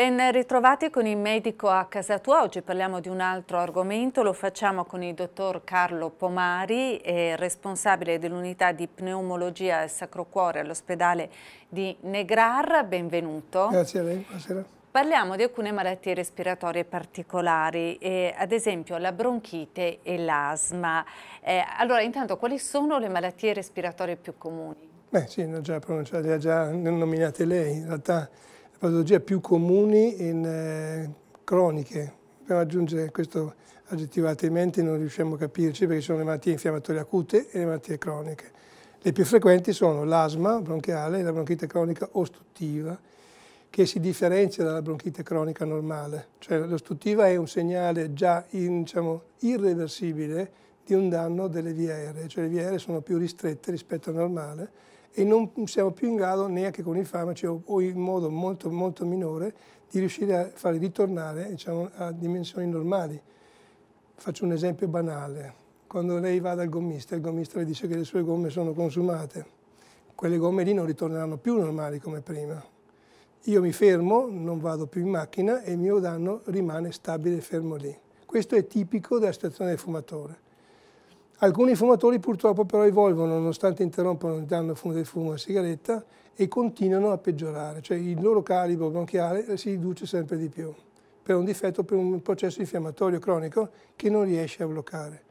Ben ritrovati con il medico a casa tua, oggi parliamo di un altro argomento, lo facciamo con il dottor Carlo Pomari, eh, responsabile dell'unità di pneumologia e cuore all'ospedale di Negrar, benvenuto. Grazie a lei, buonasera. Parliamo di alcune malattie respiratorie particolari, eh, ad esempio la bronchite e l'asma. Eh, allora intanto quali sono le malattie respiratorie più comuni? Beh sì, le ha già, già nominate lei, in realtà patologie più comuni in eh, croniche. Dobbiamo aggiungere questo aggettivo, altrimenti non riusciamo a capirci perché sono le malattie infiammatorie acute e le malattie croniche. Le più frequenti sono l'asma bronchiale e la bronchite cronica ostruttiva, che si differenzia dalla bronchite cronica normale. Cioè l'ostruttiva è un segnale già in, diciamo, irreversibile di un danno delle vie aeree, cioè le vie aeree sono più ristrette rispetto al normale e non siamo più in grado, neanche con i farmaci o in modo molto, molto minore, di riuscire a farli ritornare diciamo, a dimensioni normali. Faccio un esempio banale. Quando lei va dal gommista, il gommista le dice che le sue gomme sono consumate. Quelle gomme lì non ritorneranno più normali come prima. Io mi fermo, non vado più in macchina e il mio danno rimane stabile e fermo lì. Questo è tipico della situazione del fumatore. Alcuni fumatori purtroppo però evolvono, nonostante interrompano il danno del fumo della sigaretta, e continuano a peggiorare, cioè il loro calibro bronchiale si riduce sempre di più, per un difetto, per un processo infiammatorio cronico che non riesce a bloccare.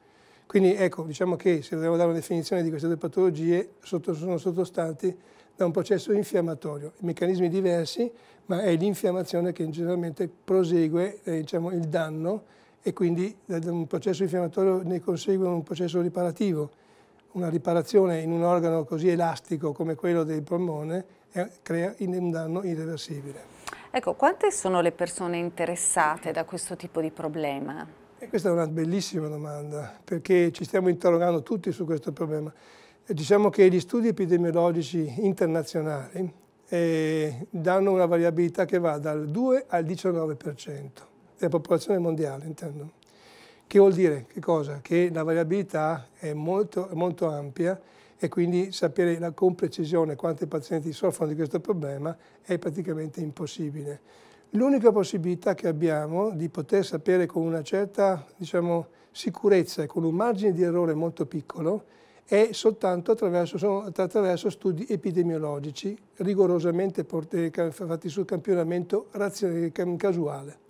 Quindi ecco, diciamo che se vogliamo dare una definizione di queste due patologie, sotto, sono sottostanti da un processo infiammatorio, meccanismi diversi, ma è l'infiammazione che generalmente prosegue eh, diciamo, il danno e quindi eh, un processo infiammatorio ne consegue un processo riparativo. Una riparazione in un organo così elastico come quello del polmone eh, crea un danno irreversibile. Ecco, quante sono le persone interessate da questo tipo di problema? E questa è una bellissima domanda, perché ci stiamo interrogando tutti su questo problema. Eh, diciamo che gli studi epidemiologici internazionali eh, danno una variabilità che va dal 2 al 19% della popolazione mondiale, intendo. Che vuol dire? Che cosa? Che la variabilità è molto, molto ampia e quindi sapere la, con precisione quanti pazienti soffrono di questo problema è praticamente impossibile. L'unica possibilità che abbiamo di poter sapere con una certa diciamo, sicurezza e con un margine di errore molto piccolo è soltanto attraverso, attraverso studi epidemiologici rigorosamente fatti sul campionamento casuale.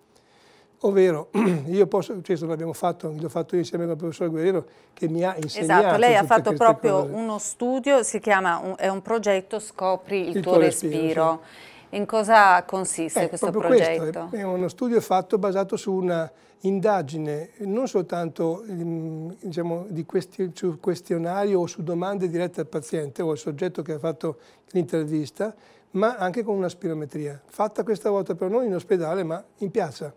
Ovvero, io posso, questo cioè, l'abbiamo fatto, l'ho fatto insieme con il professor Guerriero che mi ha insegnato. Esatto, lei ha fatto proprio cose. uno studio, si chiama, è un progetto Scopri il, il tuo, tuo, respiro. respiro sì. In cosa consiste eh, questo progetto? Questo, è uno studio fatto basato su una indagine non soltanto ehm, diciamo, di questi, su questionario o su domande dirette al paziente o al soggetto che ha fatto l'intervista, ma anche con una spirometria, fatta questa volta però non in ospedale ma in piazza.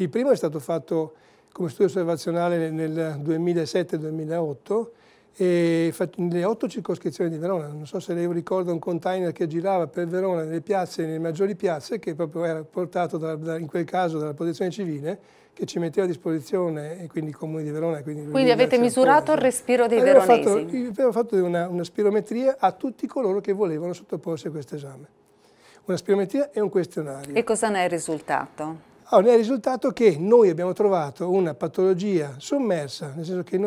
Il primo è stato fatto come studio osservazionale nel 2007-2008 e nelle otto circoscrizioni di Verona. Non so se lei ricorda un container che girava per Verona nelle piazze, nelle maggiori piazze, che proprio era portato da, da, in quel caso dalla protezione civile, che ci metteva a disposizione, e quindi i comuni di Verona. Quindi, quindi avete misurato il respiro dei avevo veronesi? Fatto, avevo fatto una, una spirometria a tutti coloro che volevano sottoporsi a questo esame. Una spirometria e un questionario. E cosa ne è il risultato? Allora, è risultato che noi abbiamo trovato una patologia sommersa, nel senso che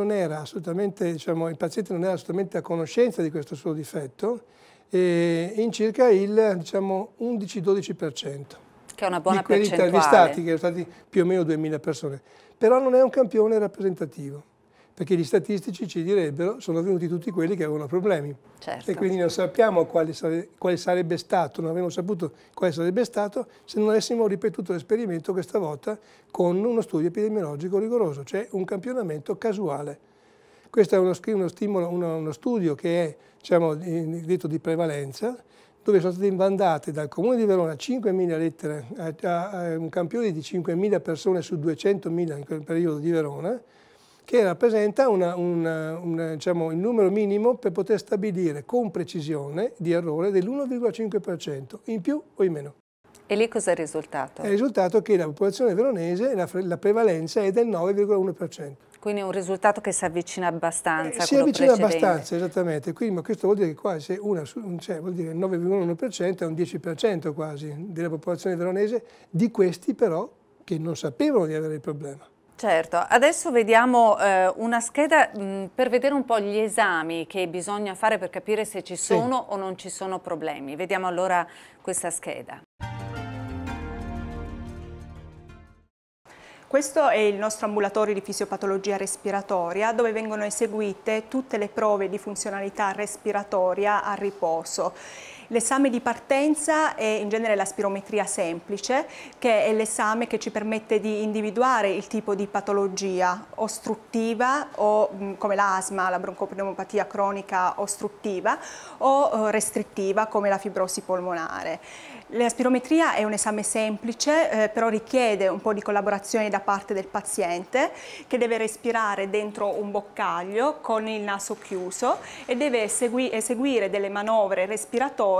diciamo, il paziente non era assolutamente a conoscenza di questo suo difetto, eh, in circa il diciamo, 11-12%. Che è una buona di quelli intervistati, che sono stati più o meno 2.000 persone. Però non è un campione rappresentativo perché gli statistici ci direbbero sono venuti tutti quelli che avevano problemi. Certo. E quindi non sappiamo quale, sare, quale, sarebbe stato, non avremmo saputo quale sarebbe stato se non avessimo ripetuto l'esperimento questa volta con uno studio epidemiologico rigoroso, cioè un campionamento casuale. Questo è uno, uno, stimolo, uno, uno studio che è diciamo, detto di prevalenza, dove sono state invandate dal Comune di Verona 5.000 lettere a, a, a un campione di 5.000 persone su 200.000 in quel periodo di Verona, che rappresenta una, una, una, diciamo, il numero minimo per poter stabilire con precisione di errore dell'1,5%, in più o in meno. E lì cos'è il risultato? È il risultato che la popolazione veronese, la, la prevalenza è del 9,1%. Quindi è un risultato che si avvicina abbastanza eh, Si avvicina precedente. abbastanza, esattamente. Quindi, ma questo vuol dire che quasi una, cioè, vuol dire il 9,1% è un 10% quasi della popolazione veronese, di questi però che non sapevano di avere il problema. Certo, adesso vediamo eh, una scheda mh, mm, per vedere un po' gli esami che bisogna fare per capire se ci sono sì. o non ci sono problemi. Vediamo allora questa scheda. Questo è il nostro ambulatorio di fisiopatologia respiratoria dove vengono eseguite tutte le prove di funzionalità respiratoria a riposo L'esame di partenza è in genere la spirometria semplice, che è l'esame che ci permette di individuare il tipo di patologia ostruttiva o mm, come l'asma, la broncopneumopatia cronica ostruttiva o eh, restrittiva come la fibrosi polmonare. La spirometria è un esame semplice, eh, però richiede un po' di collaborazione da parte del paziente che deve respirare dentro un boccaglio con il naso chiuso e deve eseguire delle manovre respiratorie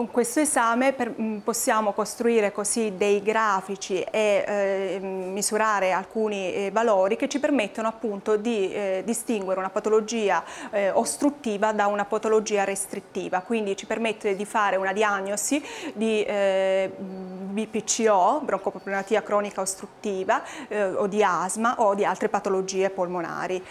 Con questo esame per, mm, possiamo costruire così dei grafici e eh, misurare alcuni eh, valori che ci permettono appunto di eh, distinguere una patologia eh, ostruttiva da una patologia restrittiva, quindi ci permette di fare una diagnosi di eh, BPCO, broncopolmonatia cronica ostruttiva eh, o di asma o di altre patologie polmonari.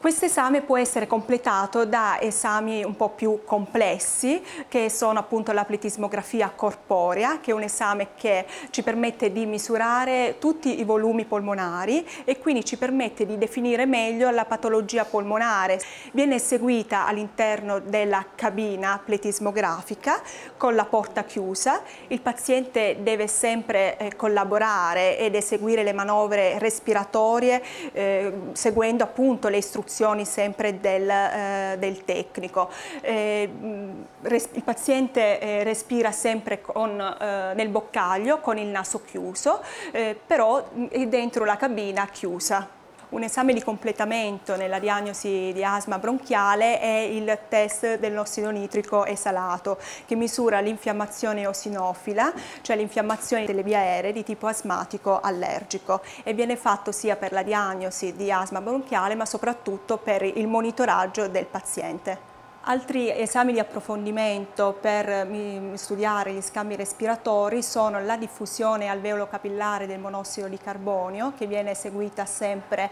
Questo esame può essere completato da esami un po' più complessi che sono appunto la pletismografia corporea che è un esame che ci permette di misurare tutti i volumi polmonari e quindi ci permette di definire meglio la patologia polmonare. Viene eseguita all'interno della cabina pletismografica con la porta chiusa. Il paziente deve sempre eh, collaborare ed eseguire le manovre respiratorie eh, seguendo appunto le istruzioni istruzioni sempre del, eh, del tecnico. Eh, mm, il paziente eh, respira sempre con, eh, nel boccaglio con il naso chiuso, eh, però mm, è dentro la cabina chiusa. Un esame di completamento nella diagnosi di asma bronchiale è il test dell'ossido nitrico esalato che misura l'infiammazione osinofila, cioè l'infiammazione delle vie aeree di tipo asmatico allergico e viene fatto sia per la diagnosi di asma bronchiale ma soprattutto per il monitoraggio del paziente. Altri esami di approfondimento per mm, mm, studiare gli scambi respiratori sono la diffusione alveolo capillare del monossido di carbonio che viene eseguita sempre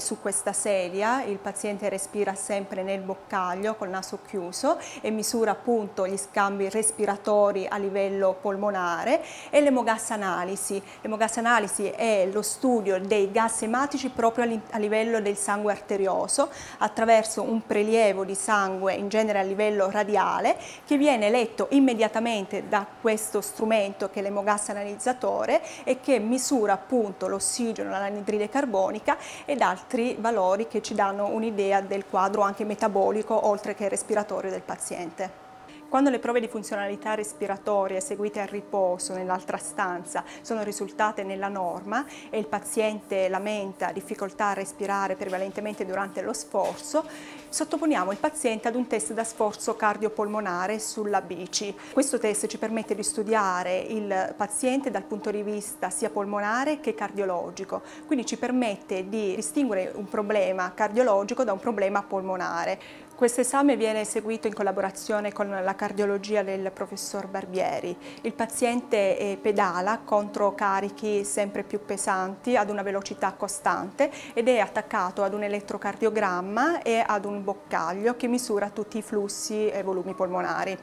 su questa sedia, il paziente respira sempre nel boccaglio col naso chiuso e misura appunto gli scambi respiratori a livello polmonare e l'emogas analisi. L'emogas analisi è lo studio dei gas ematici proprio a livello del sangue arterioso attraverso un prelievo di sangue in genere a livello radiale che viene letto immediatamente da questo strumento che è l'emogas analizzatore e che misura appunto l'ossigeno, l'anidride carbonica e dà altri valori che ci danno un'idea del quadro anche metabolico oltre che respiratorio del paziente. Quando le prove di funzionalità respiratoria eseguite al riposo nell'altra stanza sono risultate nella norma e il paziente lamenta difficoltà a respirare prevalentemente durante lo sforzo, sottoponiamo il paziente ad un test da sforzo cardiopolmonare sulla bici. Questo test ci permette di studiare il paziente dal punto di vista sia polmonare che cardiologico, quindi ci permette di distinguere un problema cardiologico da un problema polmonare. Questo esame viene eseguito in collaborazione con la cardiologia del professor Barbieri. Il paziente pedala contro carichi sempre più pesanti ad una velocità costante ed è attaccato ad un elettrocardiogramma e ad un boccaglio che misura tutti i flussi e volumi polmonari.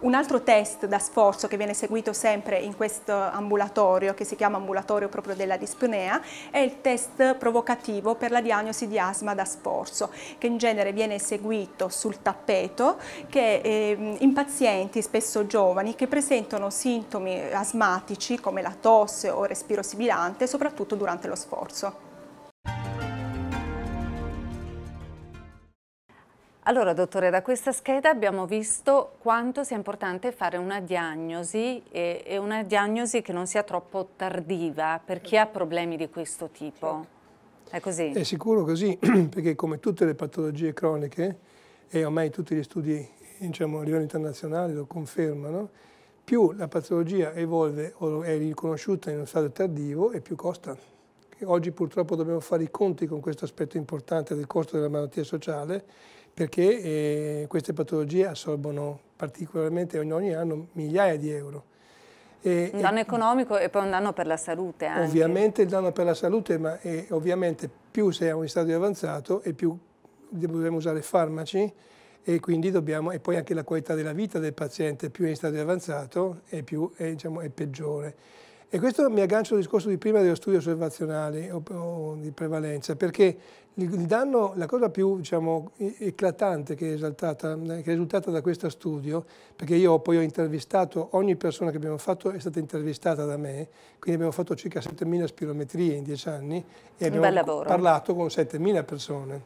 Un altro test da sforzo che viene seguito sempre in questo ambulatorio, che si chiama ambulatorio proprio della dispnea, è il test provocativo per la diagnosi di asma da sforzo, che in genere viene eseguito sul tappeto che, ehm, in pazienti, spesso giovani, che presentano sintomi asmatici come la tosse o respiro sibilante, soprattutto durante lo sforzo. Allora, dottore, da questa scheda abbiamo visto quanto sia importante fare una diagnosi e, e una diagnosi che non sia troppo tardiva per chi ha problemi di questo tipo. È così? È sicuro così, perché come tutte le patologie croniche, e ormai tutti gli studi diciamo, a livello internazionale lo confermano, più la patologia evolve o è riconosciuta in uno stato tardivo e più costa. Oggi purtroppo dobbiamo fare i conti con questo aspetto importante del costo della malattia sociale perché eh, queste patologie assorbono particolarmente ogni, ogni anno migliaia di euro. E, un danno e, economico e poi un danno per la salute anche. Ovviamente il danno per la salute, ma è, ovviamente più siamo in stadio avanzato e più dobbiamo usare farmaci e quindi dobbiamo, e poi anche la qualità della vita del paziente più è in stadio avanzato e più è, diciamo, è peggiore. E questo mi aggancio al discorso di prima dello studio osservazionale o, o di prevalenza, perché il danno, la cosa più diciamo, eclatante che è, esaltata, eh, che è risultata da questo studio, perché io poi ho intervistato, ogni persona che abbiamo fatto è stata intervistata da me, quindi abbiamo fatto circa 7.000 spirometrie in 10 anni e abbiamo parlato con 7.000 persone.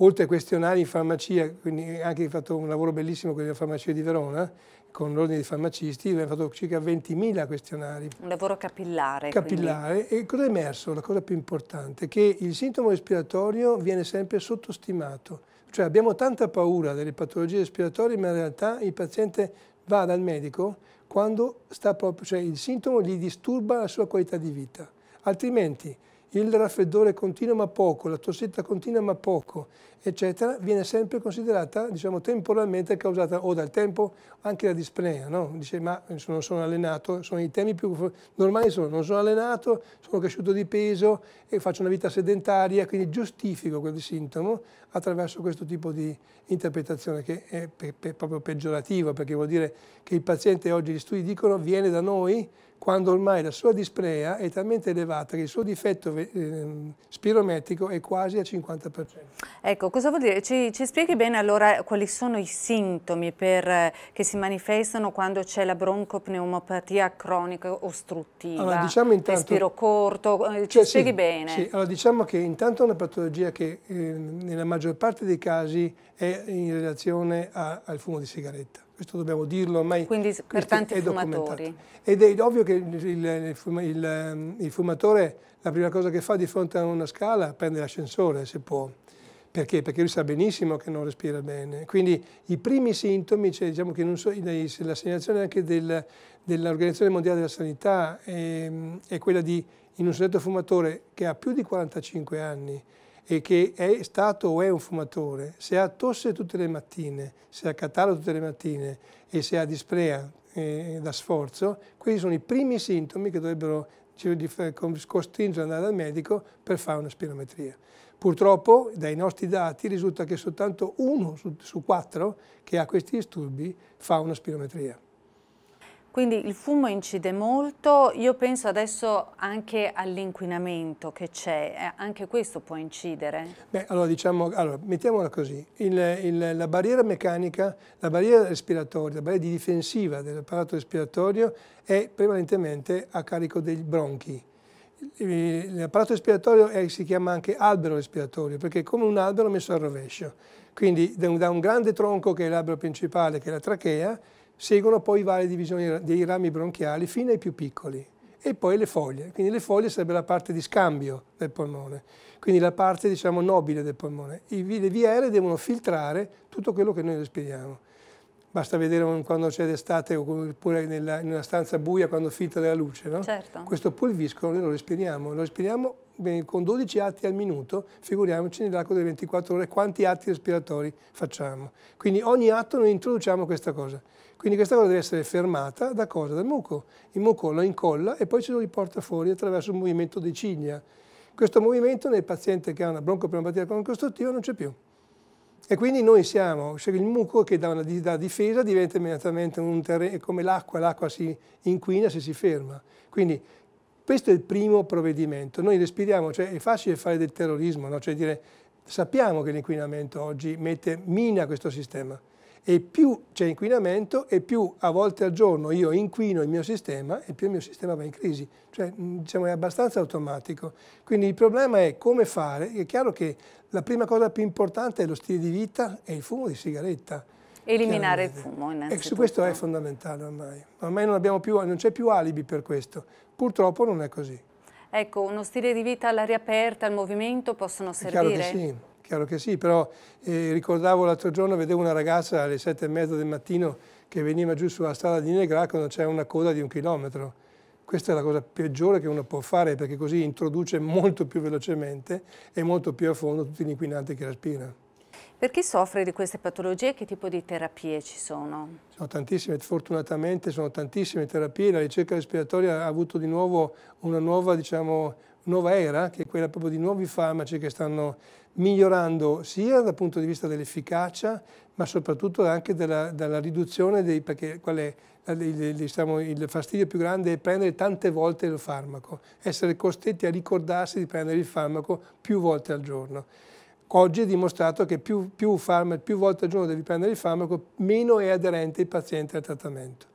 Oltre a questionari in farmacia, quindi anche fatto un lavoro bellissimo con la farmacia di Verona, con l'ordine dei farmacisti abbiamo fatto circa 20.000 questionari. Un lavoro capillare. Capillare. Quindi. E cosa è emerso? La cosa più importante è che il sintomo respiratorio viene sempre sottostimato. Cioè abbiamo tanta paura delle patologie respiratorie, ma in realtà il paziente va dal medico quando sta proprio, cioè il sintomo gli disturba la sua qualità di vita. Altrimenti il raffreddore continua ma poco, la tossetta continua ma poco, eccetera, viene sempre considerata, diciamo, temporalmente causata o dal tempo anche la dispnea, no? Dice, ma eh, non sono allenato, sono i temi più normali sono, non sono allenato, sono cresciuto di peso e faccio una vita sedentaria, quindi giustifico quel sintomo attraverso questo tipo di interpretazione che è pe pe proprio peggiorativa, perché vuol dire che il paziente oggi, gli studi dicono, viene da noi quando ormai la sua disprea è talmente elevata che il suo difetto eh, spirometrico è quasi al 50%. Ecco, cosa vuol dire? Ci, ci spieghi bene allora quali sono i sintomi per, che si manifestano quando c'è la broncopneumopatia cronica ostruttiva? Allora, diciamo intanto, respiro corto, eh, ci cioè, spieghi sì, bene. Sì, allora diciamo che intanto è una patologia che eh, nella maggior parte dei casi è in relazione a, al fumo di sigaretta questo dobbiamo dirlo ormai. Quindi per tanti fumatori. Ed è ovvio che il, il, ehm, il, fumatore la prima cosa che fa di fronte a una scala prende l'ascensore se può. Perché? Perché lui sa benissimo che non respira bene. Quindi i primi sintomi, cioè, diciamo che so, la segnalazione anche del, dell'Organizzazione Mondiale della Sanità è, ehm, è, quella di in un soggetto fumatore che ha più di 45 anni e che è stato o è un fumatore, se ha tosse tutte le mattine, se ha catarro tutte le mattine e se ha disprea eh, da sforzo, questi sono i primi sintomi che dovrebbero cioè, costringere ad andare dal medico per fare una spirometria. Purtroppo dai nostri dati risulta che soltanto uno su, su quattro che ha questi disturbi fa una spirometria. Quindi il fumo incide molto, io penso adesso anche all'inquinamento che c'è, eh, anche questo può incidere? Beh, allora diciamo, allora, mettiamola così, il, il, la barriera meccanica, la barriera respiratoria, la barriera di difensiva dell'apparato respiratorio è prevalentemente a carico dei bronchi. L'apparato respiratorio è, si chiama anche albero respiratorio perché è come un albero messo al rovescio, quindi da un, da un grande tronco che è l'albero principale, che è la trachea, Seguono poi varie divisioni dei rami bronchiali fino ai più piccoli e poi le foglie. Quindi le foglie sarebbe la parte di scambio del polmone, quindi la parte diciamo nobile del polmone. Le vie aeree devono filtrare tutto quello che noi respiriamo. Basta vedere quando c'è d'estate oppure nella, in una stanza buia quando filtra la luce, no? certo. Questo pulviscolo noi lo respiriamo, lo respiriamo con 12 atti al minuto, figuriamoci nell'arco delle 24 ore quanti atti respiratori facciamo. Quindi ogni atto noi introduciamo questa cosa. Quindi questa cosa deve essere fermata da cosa? Dal muco. Il muco lo incolla e poi ce lo riporta fuori attraverso un movimento di ciglia. Questo movimento nel paziente che ha una broncopneumopatia costruttiva non c'è più. E quindi noi siamo, cioè il muco che da una da difesa diventa immediatamente un terreno, come l'acqua, l'acqua si inquina se si ferma. Quindi questo è il primo provvedimento. Noi respiriamo, cioè è facile fare del terrorismo, no? cioè dire sappiamo che l'inquinamento oggi mette, mina questo sistema e più c'è inquinamento e più a volte al giorno io inquino il mio sistema e più il mio sistema va in crisi. Cioè diciamo, è abbastanza automatico. Quindi il problema è come fare. È chiaro che la prima cosa più importante è lo stile di vita e il fumo di sigaretta. Eliminare il fumo innanzitutto. E su questo è fondamentale ormai. Ormai non, più, non c'è più alibi per questo. Purtroppo non è così. Ecco, uno stile di vita all'aria aperta, al movimento possono servire? È chiaro che sì. Chiaro che sì, però eh, ricordavo l'altro giorno, vedevo una ragazza alle sette e mezza del mattino che veniva giù sulla strada di Negra quando c'era una coda di un chilometro. Questa è la cosa peggiore che uno può fare perché così introduce molto più velocemente e molto più a fondo tutti gli inquinanti che respira. Per chi soffre di queste patologie che tipo di terapie ci sono? Sono tantissime, fortunatamente sono tantissime terapie. La ricerca respiratoria ha avuto di nuovo una nuova, diciamo, nuova era, che è quella proprio di nuovi farmaci che stanno migliorando sia dal punto di vista dell'efficacia, ma soprattutto anche della, della riduzione dei, perché quale, diciamo, il fastidio più grande è prendere tante volte il farmaco, essere costretti a ricordarsi di prendere il farmaco più volte al giorno. Oggi è dimostrato che più, più, farmaco, più volte al giorno devi prendere il farmaco, meno è aderente il paziente al trattamento.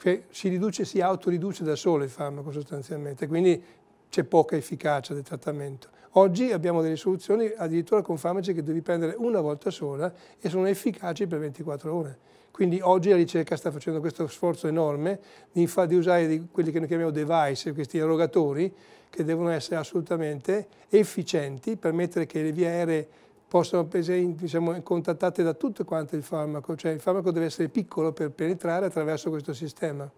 Cioè, si riduce, si autoriduce da solo il farmaco sostanzialmente, quindi c'è poca efficacia del trattamento. Oggi abbiamo delle soluzioni addirittura con farmaci che devi prendere una volta sola e sono efficaci per 24 ore. Quindi oggi la ricerca sta facendo questo sforzo enorme di, di usare quelli che noi chiamiamo device, questi erogatori, che devono essere assolutamente efficienti, permettere che le vie aeree possano essere diciamo, contattate da tutto quanto il farmaco, cioè il farmaco deve essere piccolo per penetrare attraverso questo sistema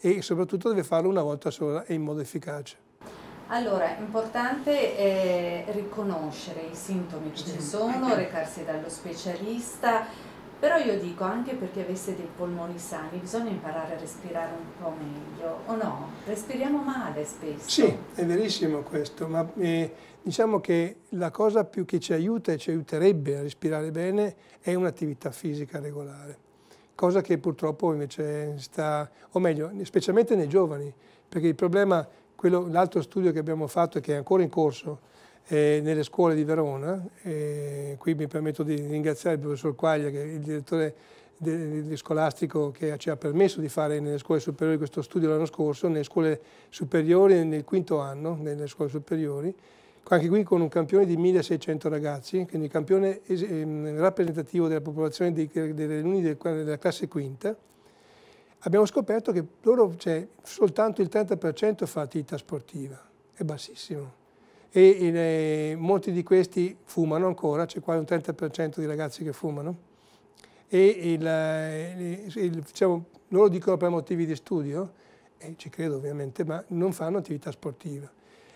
e soprattutto deve farlo una volta sola e in modo efficace. Allora, è importante eh, riconoscere i sintomi che ci sono, recarsi dallo specialista, però io dico anche per chi avesse dei polmoni sani bisogna imparare a respirare un po' meglio, o no? Respiriamo male spesso. Sì, è verissimo questo, ma eh, diciamo che la cosa più che ci aiuta e ci aiuterebbe a respirare bene è un'attività fisica regolare, cosa che purtroppo invece sta, o meglio, specialmente nei giovani, perché il problema l'altro studio che abbiamo fatto e che è ancora in corso eh, nelle scuole di Verona, eh, qui mi permetto di ringraziare il professor Quaglia, che è il direttore di scolastico che ci ha permesso di fare nelle scuole superiori questo studio l'anno scorso, nelle scuole superiori nel quinto anno, nelle scuole superiori, anche qui con un campione di 1600 ragazzi, quindi un campione ehm, rappresentativo della popolazione dei, degli alunni della classe quinta, abbiamo scoperto che loro, cioè, soltanto il 30% fa attività sportiva, è bassissimo. E in, eh, molti di questi fumano ancora, c'è quasi un 30% di ragazzi che fumano. E il, eh, il, diciamo, loro dicono per motivi di studio, e ci credo ovviamente, ma non fanno attività sportiva.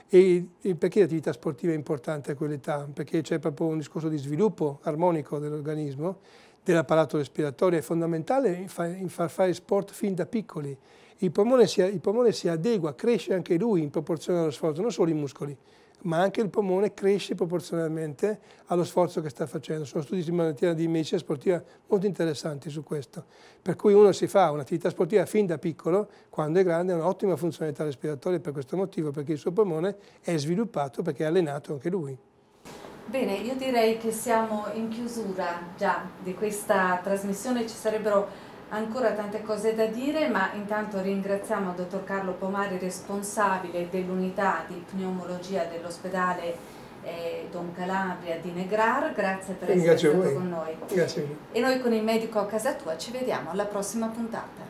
e perché l'attività sportiva è importante a quell'età? Perché c'è proprio un discorso di sviluppo armonico dell'organismo dell'apparato respiratorio è fondamentale in, far fare sport fin da piccoli. Il polmone, si, il polmone si adegua, cresce anche lui in proporzione allo sforzo, non solo i muscoli, ma anche il polmone cresce proporzionalmente allo sforzo che sta facendo. Sono studi di malattia di medicina sportiva molto interessanti su questo. Per cui uno si fa un'attività sportiva fin da piccolo, quando è grande ha un'ottima funzionalità respiratoria per questo motivo, perché il suo polmone è sviluppato, perché è allenato anche lui. Bene, io direi che siamo in chiusura già di questa trasmissione, ci sarebbero ancora tante cose da dire, ma intanto ringraziamo il dottor Carlo Pomari, responsabile dell'unità di pneumologia dell'ospedale eh, Don Calabria di Negrar, grazie per e essere stato con noi. Grazie. E noi con il medico a casa tua ci vediamo alla prossima puntata.